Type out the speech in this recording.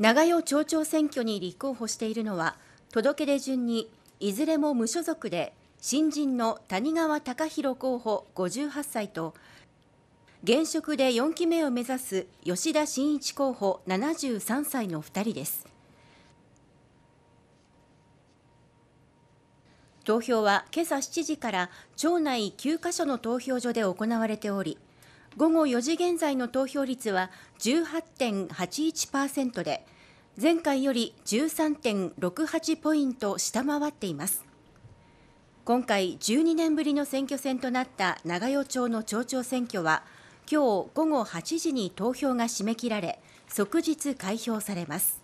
長与町長選挙に立候補しているのは届け出順にいずれも無所属で新人の谷川貴弘候補58歳と現職で4期目を目指す吉田真一候補73歳の2人です投票は今朝7時から町内9カ所の投票所で行われており午後4時現在の投票率は18.81%で前回より13.68ポイント下回っています今回12年ぶりの選挙戦となった長与町の町長選挙は今日午後8時に投票が締め切られ即日開票されます